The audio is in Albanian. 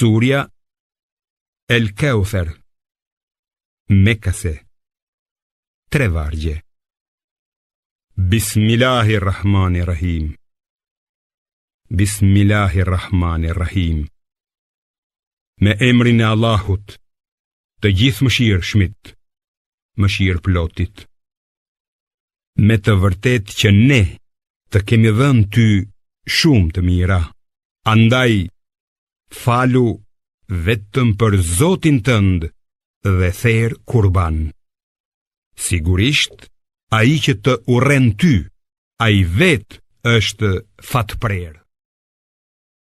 Surja El Keufer Mekase Tre vargje Bismillahirrahmanirrahim Bismillahirrahmanirrahim Me emrin e Allahut Të gjithë mëshirë shmit Mëshirë plotit Me të vërtet që ne Të kemi dhënë ty Shumë të mira Andaj Andaj falu vetëm për Zotin tënd dhe therë kurban. Sigurisht, a i që të uren ty, a i vetë është fatë prerë.